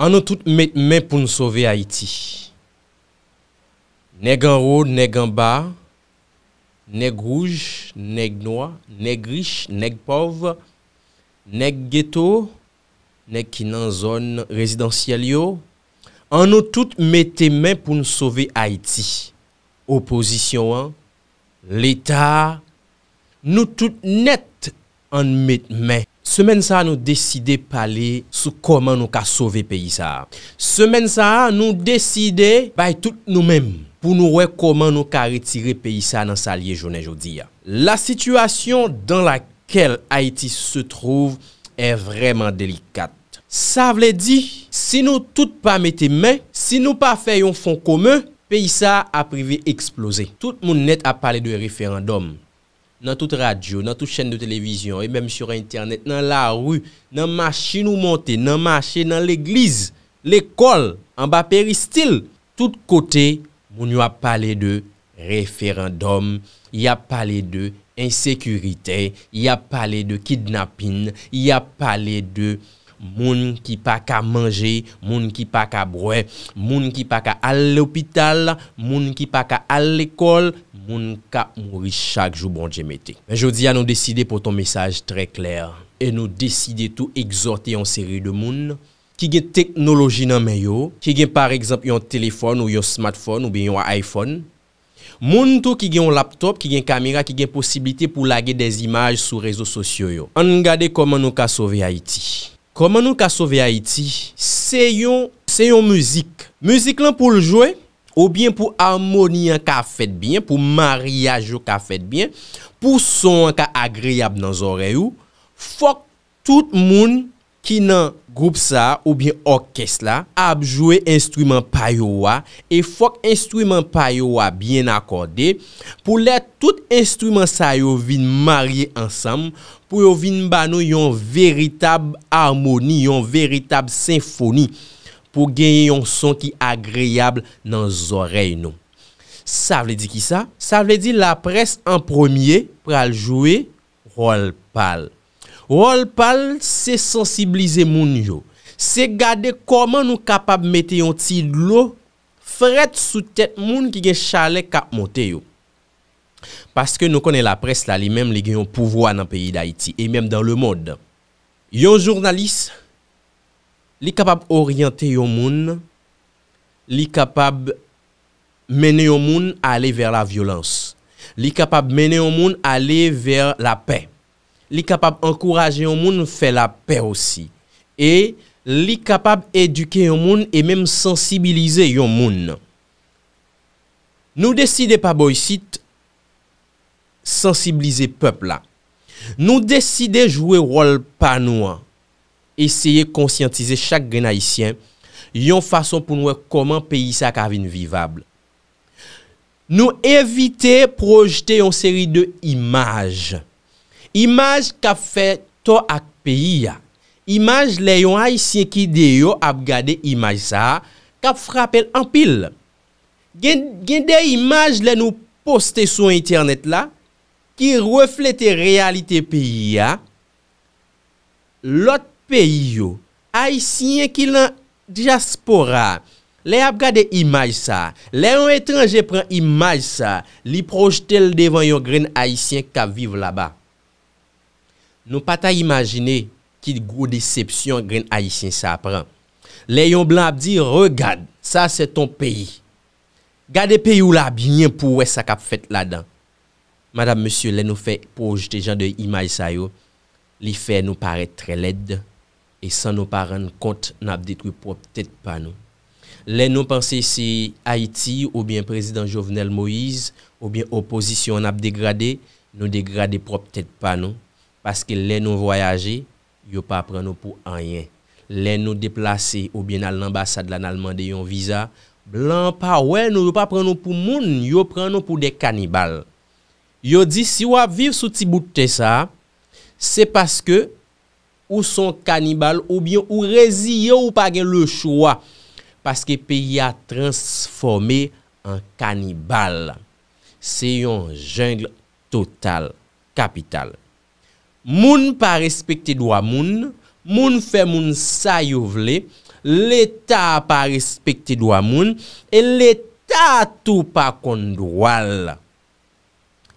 An nou tout met men pou nou sove Haiti. Neg an road, neg an bar, neg rouge, neg noy, neg rich, neg pov, neg ghetto, neg kinan zon rezidansyal yo. An nou tout mette men pou nou sove Haiti. Oposisyon an, l'Etat, nou tout nette an mette men. Semen sa nou deside pale sou koman nou ka sove peyisa. Semen sa nou deside bay tout nou menm pou nou wek koman nou ka retire peyisa nan sa liye jone jodi ya. La sitwasyon dan lakel Haiti se trouve e vreman delikat. Sa vle di, si nou tout pa mette men, si nou pa feyon fon kome, peyisa a prive eksplose. Tout moun net a pale de referandom. nan tout radyo, nan tout chen de televizyon, e mèm sur internet, nan la rou, nan machin ou montè, nan machin nan l'eglize, l'ekol, an ba peristil, tout kote moun yo a pale de referendom, ya pale de insèkürite, ya pale de kidnapin, ya pale de Moun ki pa ka manje, moun ki pa ka brouè, moun ki pa ka al l'opital, moun ki pa ka al l'ekol, moun ka mouri chak jou bon djemete. Ben jodi ya nou deside pou ton mesaj tre kler. E nou deside tou exorte yon seri de moun. Ki gen teknoloji nan men yo, ki gen par exemple yon telefon ou yon smartphone ou ben yon iPhone. Moun tou ki gen laptop, ki gen kamera, ki gen posibite pou lage des imaj sou rezo sosyo yo. An gade koman nou ka sove Haiti. Koman nou ka sove Haiti? Seyon, seyon müzik. Müzik lan pou ljwe, ou bien pou harmoni an ka fet bien, pou mariage an ka fet bien, pou son an ka agriyab nan zore ou, fok tout moun ki nan... Groupe sa ou bien orkest la ap jowe instrument payo wa e fok instrument payo wa bien akorde pou let tout instrument sa yo vin marye ansam pou yo vin bano yon veritab harmoni, yon veritab sinfoni pou genye yon son ki agreyable nan zorey nou. Sa vle di ki sa? Sa vle di la pres en premier pou al jowe rol pal. Olpal se sensibilize moun yo, se gade koman nou kapab mete yon tidlo fred sou tet moun ki gen chale kapmote yo. Paske nou kone la pres la li menm li gen yon pouvo anan peyi da iti e menm dan le mod. Yon jurnalis li kapab oryante yon moun, li kapab mene yon moun ale ver la violans, li kapab mene yon moun ale ver la pey. li kapab ankouraje yon moun fè la pè osi. E li kapab eduke yon moun e mèm sensibilize yon moun. Nou deside pa boy sit, sensibilize pepl la. Nou deside jwe rol pa nou an, esye konsyantize chak genayisyen yon fason pou nou wè koman peyi sa kavin vivable. Nou evite projete yon seri de imaj. Imaj ka fe to ak peyi ya. Imaj le yon aisyen ki deyo ap gade imaj sa, ka frapel anpil. Gen dey imaj le nou poste sou internet la, ki reflete realite peyi ya, lot peyi yo, aisyen ki lan diaspora, le ap gade imaj sa, le yon etranje pren imaj sa, li projete l devan yon gren aisyen ka viv laba. Nou pata imajine ki grou disepsyon gen Aïtien sa apren. Le yon blan ap di, regade, sa se ton peyi. Gade peyi ou la, binye pou wè sa kap fet la dan. Madame, monsie, le nou fe poujte jan de imaj sa yo. Li fe nou pare tre led. E san nou pare n kont, nou ap detwe prop tet pa nou. Le nou panse se Aïti ou bien prezident Jovenel Moïse ou bien oposisyon nou ap degradé, nou degradé prop tet pa nou. Paske lè nou voyaje, yo pa pren nou pou anyen. Lè nou deplase oubyen al n'ambasade lan alman de yon viza, blan pa wè nou yo pa pren nou pou moun, yo pren nou pou de kanibal. Yo di si wap viv sou ti bout te sa, se paske ou son kanibal oubyen ou rezi yo ou pa gen le choua. Paske peyi a transforme an kanibal. Se yon jengle total, kapital. Moun pa respekte dwa moun, moun fe moun sa yo vle, l'Etat pa respekte dwa moun, e l'Etat tou pa kondoual.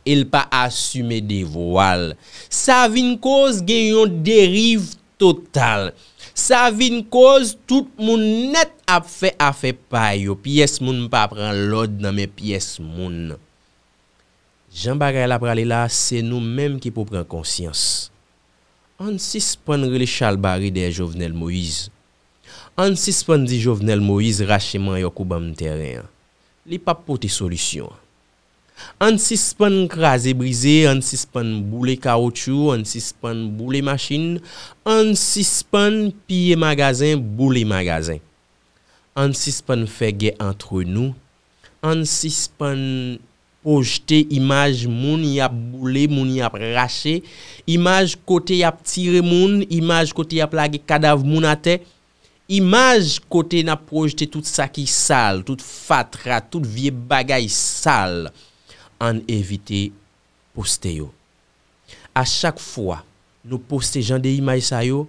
El pa asume devoual. Sa vin koz gen yon derive total. Sa vin koz tout moun net ap fe ap fe payo. Pyes moun pa pren l'od nan me pies moun. jan bagay la pralela, se nou menm ki pou pren konsyans. An sispan rele chal bari de jovenel Moïse. An sispan di jovenel Moïse racheman yon koubam teren. Li pa pote solisyon. An sispan kras e brise, an sispan boule kaoutchou, an sispan boule machine, an sispan piye magazin, boule magazin. An sispan fege antre nou, an sispan Pojte imaj moun yap boulè, moun yap rachè. Imaj kote yap tire moun. Imaj kote yap lage kadav moun ate. Imaj kote nap projte tout sakik sal, tout fatra, tout vie bagay sal. An evite poste yo. A chak fwa nou poste jan de imaj sa yo,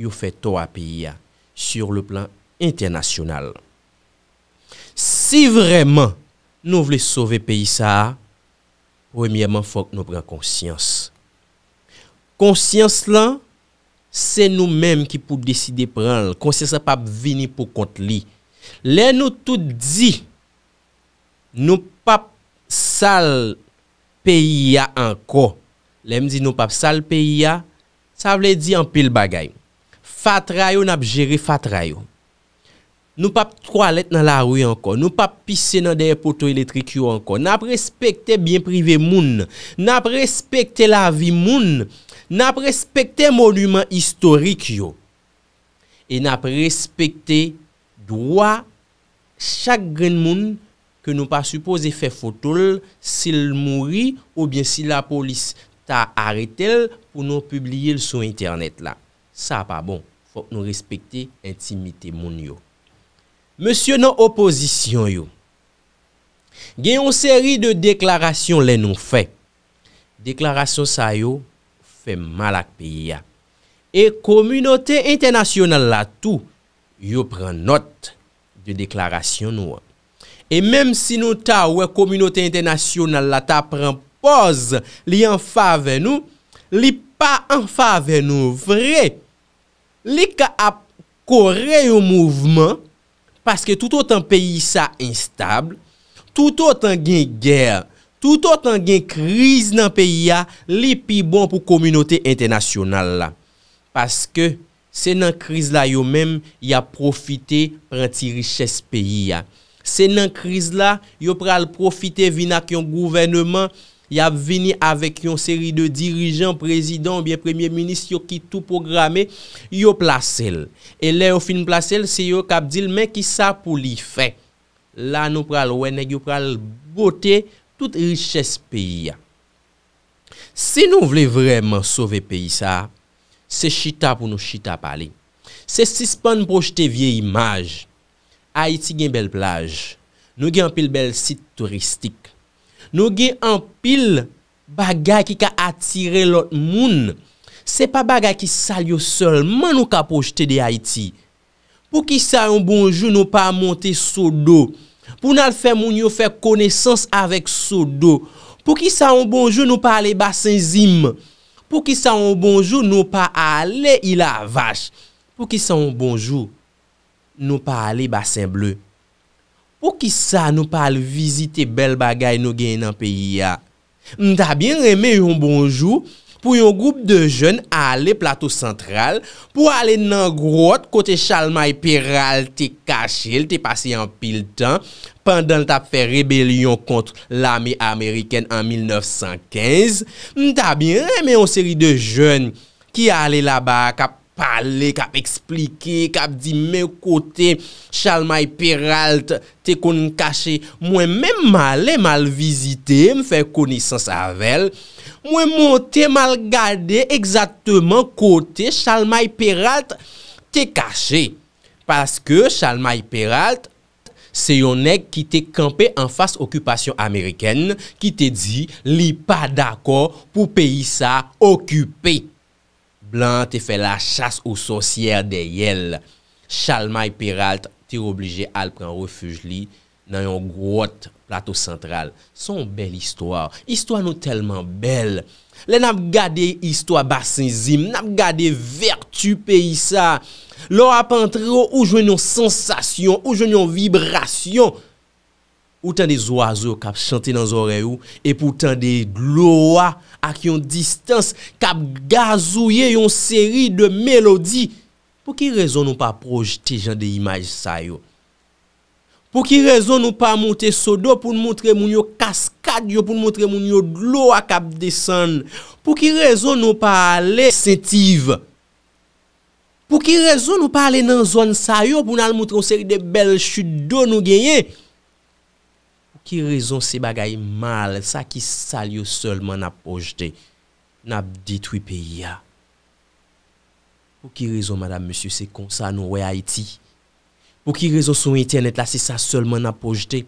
yo fe to api ya. Sur le plan internasyonal. Si vreman, Nou vle sove peyi sa a, premye man fok nou pre konsyans. Konsyans lan, se nou menm ki pou deside prel. Konsyans sa pap vini pou kont li. Le nou tout di, nou pap sal peyi ya anko. Le m di nou pap sal peyi ya, sa vle di an pil bagay. Fatrayo nap jere fatrayo. Nou pap toalet nan la roue ankon, nou pap pise nan deye poto elektrik yo ankon, nap respekte byen prive moun, nap respekte la vi moun, nap respekte monument istorik yo. E nap respekte dwa chak gren moun ke nou pa suppose fe fotol, si l mouri ou bien si la polis ta aretel pou nou publie l sou internet la. Sa pa bon, fok nou respekte intimite moun yo. Monsye nan oposisyon yo, gen yon seri de deklarasyon le nou fe, deklarasyon sa yo, fe mal ak piya. E komunote internasyonal la tou, yo pren not de deklarasyon nou. E menm si nou ta we, komunote internasyonal la ta pren poz, li anfa ve nou, li pa anfa ve nou vre, li ka ap kore yo mouvment, Paske toutot an peyi sa instable, toutot an gen ger, toutot an gen kriz nan peyi ya li pi bon pou kominote internasyonal la. Paske se nan kriz la yo menm ya profite prenti riches peyi ya. Se nan kriz la yo pre al profite vina kyon gouvennman. ya vini avèk yon seri de dirijan, prezidant, bie premier minis yo ki tou programe, yo plase l. E le yo fin plase l, se yo kap dil men ki sa pou li fe. La nou pral wènek, yo pral gote, tout riches peyi ya. Se nou vle vreman sove peyi sa, se chita pou nou chita pali. Se sispan projete vie imaj, a iti gen bel plaj, nou gen pil bel sit turistik, Nou gen an pil bagay ki ka atire lot moun. Se pa bagay ki sal yo sol, man nou ka pojte de Haiti. Pou ki sa yon bonjou nou pa monte sodo. Pou nan fe moun yo fe konesans avek sodo. Pou ki sa yon bonjou nou pa ale basen zim. Pou ki sa yon bonjou nou pa ale ila vache. Pou ki sa yon bonjou nou pa ale basen bleu. Ou ki sa nou pal vizite bel bagay nou gen nan peyi ya? Mta bien reme yon bonjou pou yon goup de jen ale plato sentral pou ale nan grot kote chalma e peral te kache el te pase yon pil tan pandan l tap fe rebelyon kont l ame Ameriken an 1915. Mta bien reme yon seri de jen ki ale laba kap pale, kap eksplike, kap di me kote, chalmay peralt, te kon kache, mwen men male malvizite, mwen fè konisans avèl, mwen mwote malgade, egzatman kote, chalmay peralt, te kache. Paske chalmay peralt, se yon ek ki te kampe an fas okupasyon Ameriken, ki te di li pa dako pou peyi sa okupè. Blan te fè la chas ou son siyer de yel. Chalmay peralt te roblije al pren refuj li nan yon grot plato sentral. Son bel istwa. Istwa nou telman bel. Le nap gade istwa basen zim. Nap gade vertu pe yisa. Lo ap antre ou jwen yon sensasyon. Ou jwen yon vibrasyon. Ou tan de zwa zo kap chante nan zore ou, e pou tan de gloa ak yon distans, kap gazouye yon seri de melodi. Pou ki rezon nou pa projete jan de imaj sa yo? Pou ki rezon nou pa monte sodo pou nou montre moun yo kaskad yo, pou nou montre moun yo gloa kap desen? Pou ki rezon nou pa ale setiv? Pou ki rezon nou pa ale nan zon sa yo pou nou al montre yon seri de bel chudo nou genye? Ki rezon se bagay mal sa ki sal yo solman ap pojte? Nap ditwi peyi ya. Po ki rezon, madame, monsye, se konsa nou we Haiti? Po ki rezon sou internet la se sa solman ap pojte?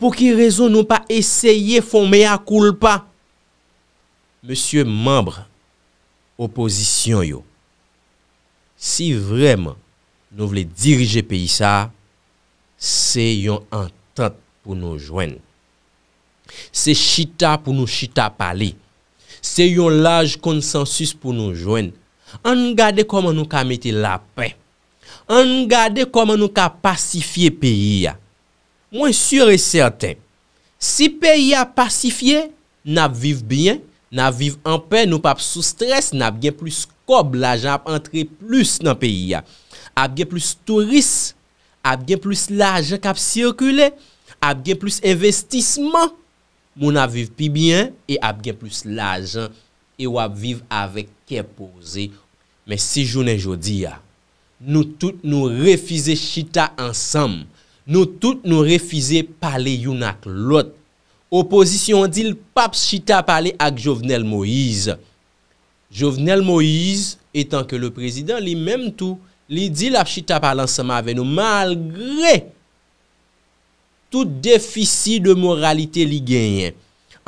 Po ki rezon nou pa esye fome ya kulpa? Monsye, mambre, oposisyon yo. Si vremen nou vle dirije peyi sa, se yon antat. pou nou jwen. Se chita pou nou chita pali. Se yon laj konsensus pou nou jwen. Angade koman nou ka meti la pe. Angade koman nou ka pasifiye peyi ya. Mwen sure certain. Si peyi ya pasifiye, nap viv bien, nap viv an pe nou pap sou stres, nap gen plus kob laj ap entre plus nan peyi ya. Ap gen plus turis, ap gen plus laj ap kapsirkule, ap gen plus investisman, moun ap viv pi bien, e ap gen plus lajan, e wap viv avek kepoze. Men si jounen jodi ya, nou tout nou refize chita ansam, nou tout nou refize pale yon ak lot, oposisyon di l pap chita pale ak Jovenel Moïse. Jovenel Moïse, etan ke le prezident li menm tou, li di l ap chita pale ansam ave nou, malgre, Tout defisi de moralite li genyen.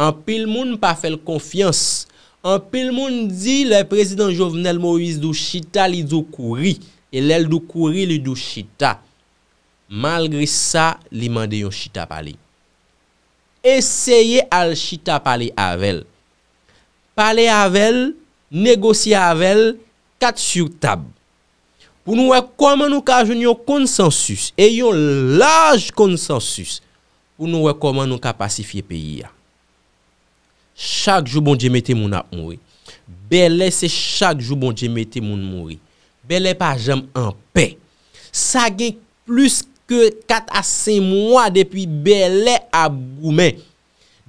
An pil moun pa fel konfians. An pil moun di le prezident Jovenel Moïse dou chita li dou kouri. E lèl dou kouri li dou chita. Malgris sa, li mande yon chita pale. Eseye al chita pale avel. Pale avel, negosi avel, kat sur tabe. pou nou wekoman nou kajoun yon konsensus, e yon laj konsensus, pou nou wekoman nou kapasifiye peyi ya. Chak jou bon diye mette moun ap moui, belè se chak jou bon diye mette moun moui, belè pa jam an pe, sa gen plus ke kat a sen moua depi belè ap moumen,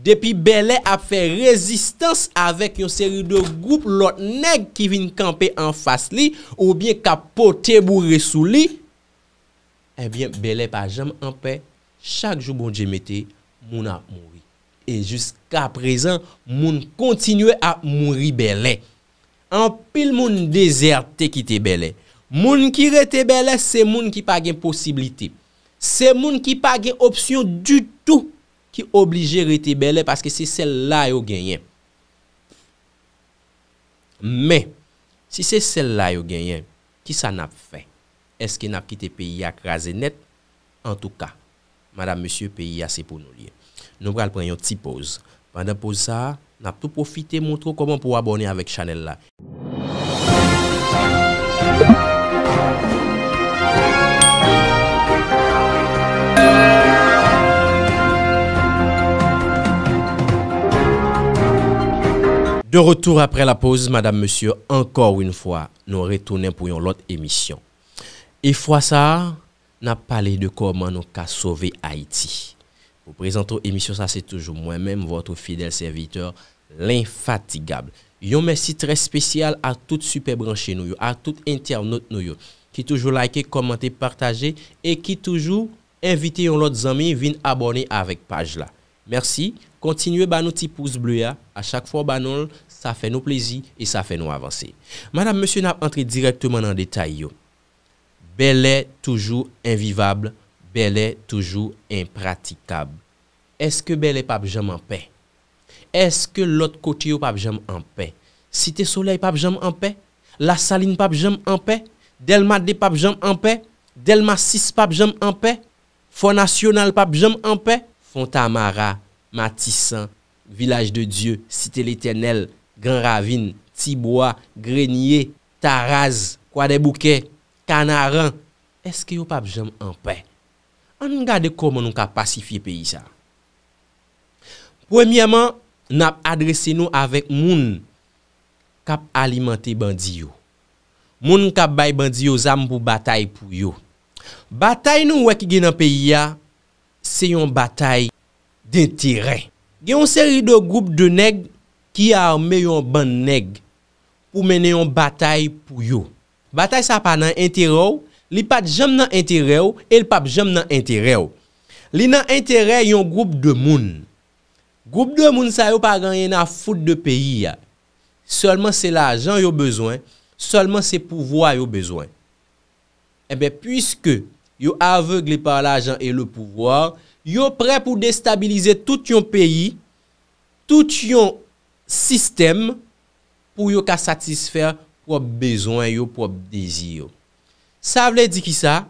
Depi belè ap fè rezistans avèk yon seri de goup lòt neg ki vin kampe an fas li ou bien kapote bou resou li. Ebyen eh belè pa jam anpe, chak jou bon jemete, moun ap mouri. E jusqu'a prezen, moun kontinue ap mouri belè. Anpil moun dezerte ki te belè. Moun ki rete belè, se moun ki pa gen posibilite. Se moun ki pa gen opsyon du tout. Ki oblige retebele paske se sel la yo genyen. Me, si se sel la yo genyen, ki sa nap fe? Eske nap kite peyi akrazenet? En tou ka, madame monsieur peyi yase pou nou liye. Nou bral prenyo ti poz. Madame poz sa, nap tou profite montrou komon pou abone avèk chanel la. De retour après la pause, madame, monsieur, encore une fois, nous retournons pour une autre émission. Et fois ça, n'a parlé de comment nous avons sauver Haïti. Pour présenter l'émission, ça c'est toujours moi-même, votre fidèle serviteur, l'infatigable. Un merci très spécial à toute super branchées, nous, à toutes les nous, qui toujours likent, commenter, partager et qui toujours invite l'autre à venir abonner avec page là. Merci. Kontinue ban nou ti pouz blou ya, a chak fò ban nou, sa fè nou plezi, e sa fè nou avansè. Madame, monsie nap entri direktman an detay yo. Belè toujou invivable, belè toujou impratikab. Eske belè pa bjèm an pe? Eske lot koti yo pa bjèm an pe? Site soley pa bjèm an pe? La saline pa bjèm an pe? Delma de pa bjèm an pe? Delma 6 pa bjèm an pe? Fonasyonal pa bjèm an pe? Fontamara. Matisan, Vilaj de Dieu, Site l'Eternel, Grand Ravine, Tiboua, Grenier, Taraz, Kouade Bouke, Kanaran, eske yo pap jom anpe? An nga de komon nou kap pasifi peyi sa? Premiyaman, nap adrese nou avek moun kap alimante bandi yo. Moun kap bay bandi yo zam pou batay pou yo. Batay nou weki genan peyi ya, se yon batay De tirè. Gen yon seri do group de neg ki arme yon ban neg pou mene yon batay pou yon. Batay sa pa nan enterè ou, li pat jam nan enterè ou, e l pap jam nan enterè ou. Li nan enterè yon group de moun. Group de moun sa yon pa ganyen a foud de peyi ya. Solman se la jan yon bezwen, solman se pouvoi yon bezwen. Eh Ebe, pwiske yon avegle par la jan e le pouvoi, Yo prè pou destabilize tout yon peyi, tout yon sistem pou yo ka satisfer prop bezon yo, prop dezi yo. Sa vle di ki sa,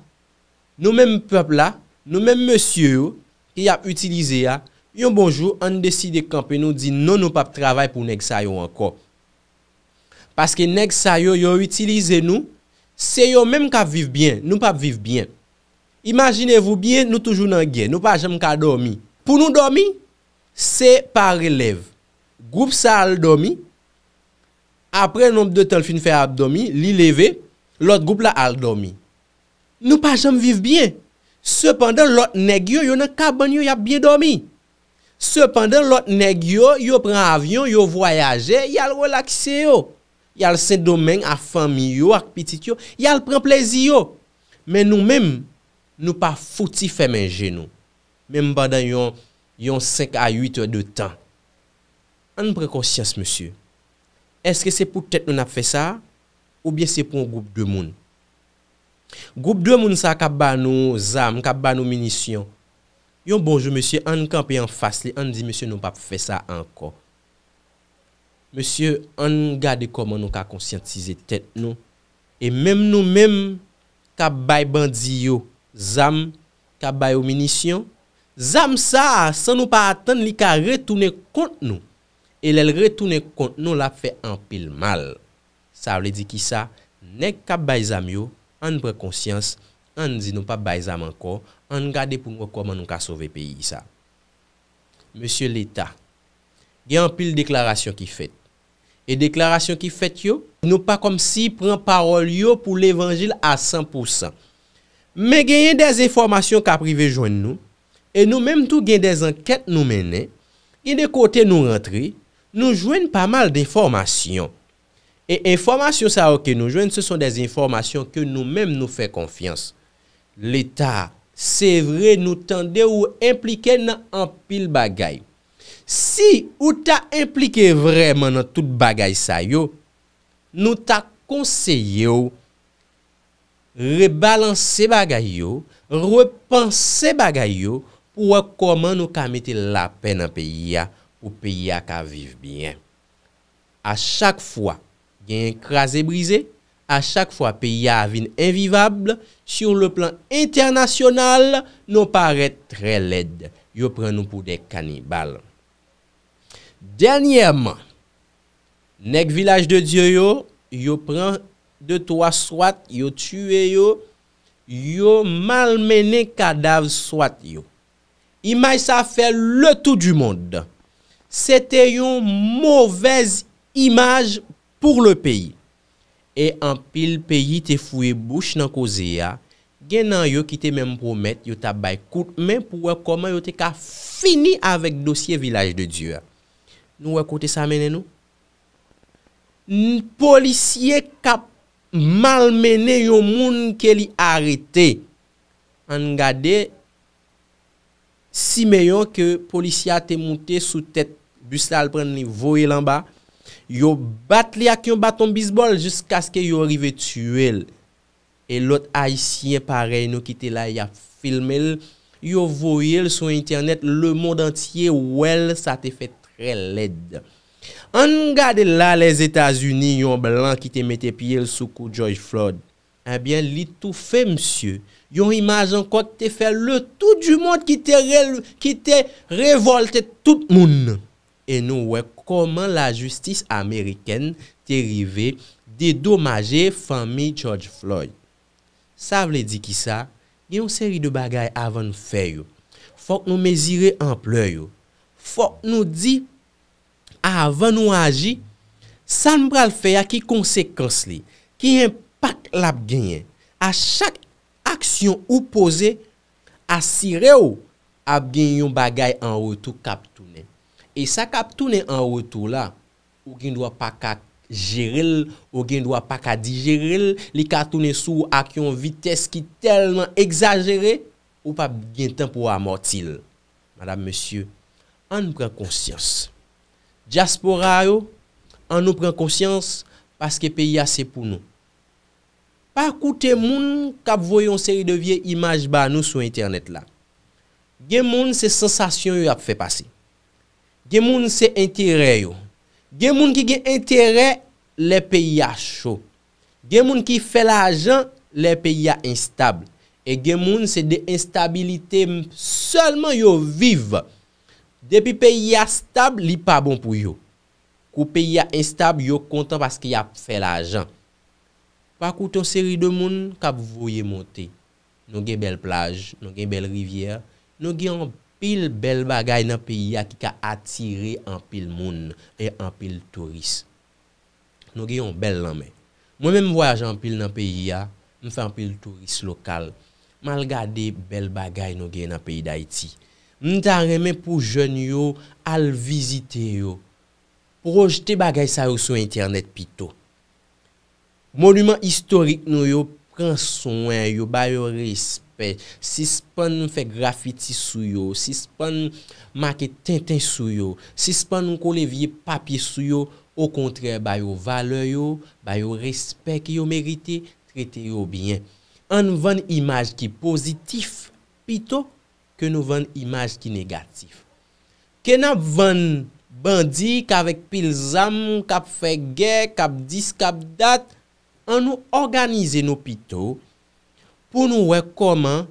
nou menm pep la, nou menm monsye yo ki ap utilize ya, yo bonjou an desi de kampen non, nou di nou nou pap travay pou neg sa yo anko. Paske neg sa yo yo utilize nou, se yo menm ka vive bien, nou pap vive bien. Imaginez-vous bien, nou toujou nan gen. Nou pa jem ka domi. Pou nou domi, se par relèv. Goup sa al domi. Apre, nou de tel fin fè abdomi, li lèvé. Lòt goup la al domi. Nou pa jem viv bien. Sependan, lòt neg yo, yo nan kaban yo yap bien domi. Sependan, lòt neg yo, yo pran avyon, yo voyaje, yal relakse yo. Yal sen domen, ak fami yo, ak pitit yo. Yal pran plezi yo. Men nou menm, Nou pa fouti fè menje nou. Mem bandan yon 5 a 8 ou 2 tan. An prekonsyans monsye. Eske se pou tèt nou na fè sa? Ou bien se pou an goup de moun? Goup de moun sa kap ba nou zam, kap ba nou minisyon. Yon bonjou monsye, an kanpe yon fas li. An di monsye nou pa fè sa anko. Monsye, an gade koman nou ka konsyantize tèt nou. E mem nou mem kap bay bandi yo. Zam, kabay ou minisyon, zam sa, san nou pa atan li ka retoune kont nou. E lèl retoune kont nou la fe anpil mal. Sa wle di ki sa, nek kabay zam yo, an prekonsyans, an zinou pa bay zam anko, an gade pou mwen koman nou ka sove peyi sa. Monsie l'Etat, gen anpil deklarasyon ki fet. E deklarasyon ki fet yo, nou pa kom si pren parol yo pou l'Evangil a 100%. Men genyen des informasyon ka prive jwen nou, e nou menm tou genyen des anket nou menen, genye kote nou rentri, nou jwen pa mal de informasyon. E informasyon sa ou ke nou jwen, se son de informasyon ke nou menm nou fe konfians. L'Etat, se vre nou tende ou implike nan anpil bagay. Si ou ta implike vreman nan tout bagay sa yo, nou ta konseye ou, rebalanse bagay yo, repanse bagay yo, pou a koman nou kamete la pen an peyi ya, ou peyi ya ka vive bien. A chak fwa, gen kras e brize, a chak fwa peyi ya avin evivable, sur le plan internasyonal, nou paret tre led, yo pren nou pou de kanibal. Danyem, nek vilaj de Diyo yo, yo pren yon, De to a swat yo tue yo, yo malmene kadav swat yo. Imaj sa fe le tout du mond. Sete yon mouvez imaj pou le peyi. E an pil peyi te fouye bouch nan koze ya, gen nan yo kite menm pou met, yo tabay kout, menm pou wekoman yo te ka fini avèk dosye vilaj de Diyo. Nou wekote sa menen nou? N policye kap, Mal mene yo moun ke li arete. An gade, si meyon ke polisi a te moute sou tet bus la al pren li voye lan ba, yo bat li ak yon baton bisbol jiska skye yo rive tue l. E lot aisyen parey nou ki te la ya filme l, yo voye l sou internet le moun entye ou el sa te fe tre led. An nou gade la les Etats-Unis, yon blan ki te mette piye l soukou George Floyd, an eh bien li tou fe msye, yon imajan kote te fe le tout du moun ki te revolte tout moun. E nou wek, koman la justis Ameriken te rive dedomaje fami George Floyd. Sa vle di ki sa, gen yon seri de bagay avan fe yo, fok nou mezire ample yo, fok nou di... A avan nou aji, san mbra l fey a ki konsekans li, ki yon pak l ap genyen. A chak aksyon ou pose, a si re ou, ap genyon bagay an wotou kap toune. E sa kap toune an wotou la, ou genyon dwa pak a jerel, ou genyon dwa pak a digerel, li ka toune sou ak yon vites ki telman egzajere, ou pa genyon ten pou a motil. Madame, Monsieur, an mbra konsyons. Djaspora yo, an nou pren konsyans, paske P.I.A. se pou nou. Pa koute moun kap voyon seri devye imaj ba nou sou internet la. Gen moun se sensasyon yo ap fe pasi. Gen moun se entere yo. Gen moun ki gen entere, le P.I.A. show. Gen moun ki fe la ajan, le P.I.A. instable. E gen moun se de instabilite, solman yo vive. Depi peyi ya stab, li pa bon pou yo. Kou peyi ya instab, yo kontan paske ya fel ajan. Pakouton seri de moun, kap vouye monte. Nou gen bel plaj, nou gen bel rivyer, nou gen an pil bel bagay nan peyi ya ki ka atire an pil moun, e an pil turis. Nou gen yon bel nan men. Mwen men m voyaj an pil nan peyi ya, m fe an pil turis lokal, malga de bel bagay nou gen an peyi da iti. Nta remen pou jen yo al vizite yo. Projete bagay sa yo sou internet pito. Monument historik nou yo pran sonen yo, ba yo respet. Si span nou fe grafiti sou yo, si span nou make tenten sou yo, si span nou kon levye papye sou yo, o kontre ba yo vale yo, ba yo respet ki yo merite, trite yo bien. An van imaj ki pozitif pito, ke nou vende imaj ki negatif. Ke nou vende bandi ka vek pil zam, ka fe gè, ka dis, ka dat, an nou organize nou pito pou nou wek koman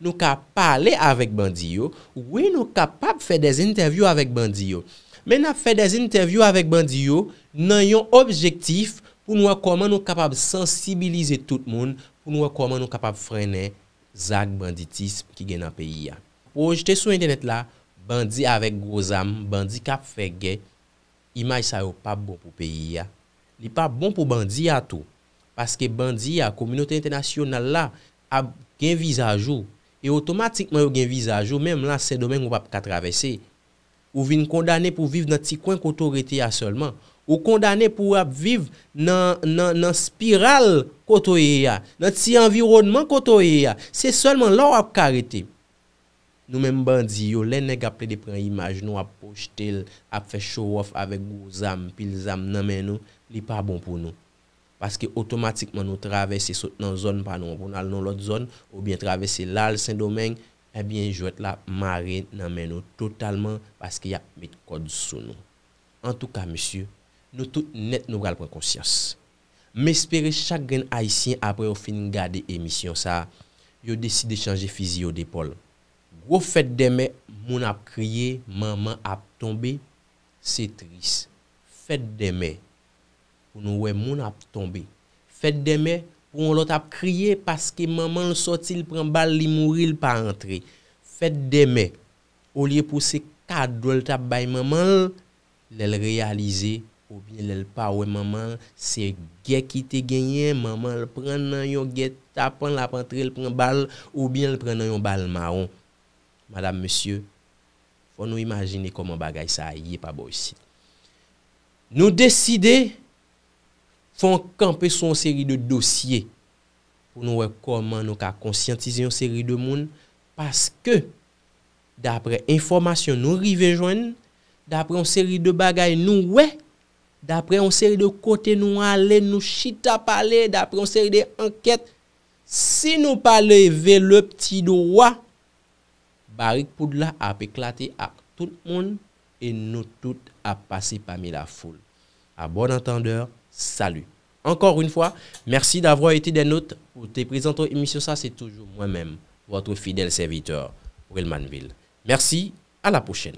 nou ka pale avèk bandiyo, ou we nou kapap fe dez interview avèk bandiyo. Men ap fe dez interview avèk bandiyo nan yon objektif pou nou wek koman nou kapap sensibilize tout moun, pou nou wek koman nou kapap frene zak banditism ki gen apè yi ak. Po jte sou internet la, bandi avek groz am, bandi kap fege, imay sa yo pa bon pou peyi ya. Li pa bon pou bandi ya tou. Paske bandi ya, kominote internasyonal la, ap genvizajou. E otomatikman yo genvizajou, menm la se domen wap katravese. Ou vin kondane pou viv nan ti kwen koto rete ya solman. Ou kondane pou ap viv nan spiral koto rete ya. Nan ti environman koto rete ya. Se solman lor ap karete ya. Nou men bandi yo, lè nèk ap lè depren imaj nou ap pojtèl, ap fè show off avèk gou zam, pil zam nan men nou, li pa bon pou nou. Paske otomatikman nou travesse sot nan zon pa nou, pou nan nou lòt zon, ou bien travesse lal, sen domèng, ebyen eh jou et la mare nan men nou totalman paske yap met kod sou nou. En tout ka, mèsyou, nou tout net nou gal pren konsyans. Mè espère chak gen aisyen apre ou fin gade emisyon sa, yo deside chanje fizi yo depol. Wou fèd demè, moun ap kriye, maman ap tombe, se tris. Fèd demè, pou nou wè moun ap tombe, fèd demè, pou nou lot ap kriye, paske maman l soti, l pren bal, li mouri, l pa antre. Fèd demè, ou liye pou se kad wè l tap bay maman, lè l realize, ou bien lè l pa wè maman, se gè ki te genye, maman l pren nan yon gè tapan, l ap antre, l pren bal, ou bien l pren nan yon bal maron. Madame, Monsieur, Fon nou imagine koman bagay sa a ye pa bo usi. Nou deside, Fon kampe son seri de dosye, Fon nou wek koman nou ka konsyantize yon seri de moun, Paske, Dapre informasyon nou rivejwen, Dapre yon seri de bagay nou we, Dapre yon seri de kote nou ale, Nou chita pale, Dapre yon seri de anket, Si nou pale ve le pti do wa, Paris Poudla a éclaté à tout le monde et nous tous a passé parmi la foule. À bon entendeur, salut. Encore une fois, merci d'avoir été des nôtres pour te présenter l'émission. Ça, c'est toujours moi-même, votre fidèle serviteur, Wilmanville. Merci, à la prochaine.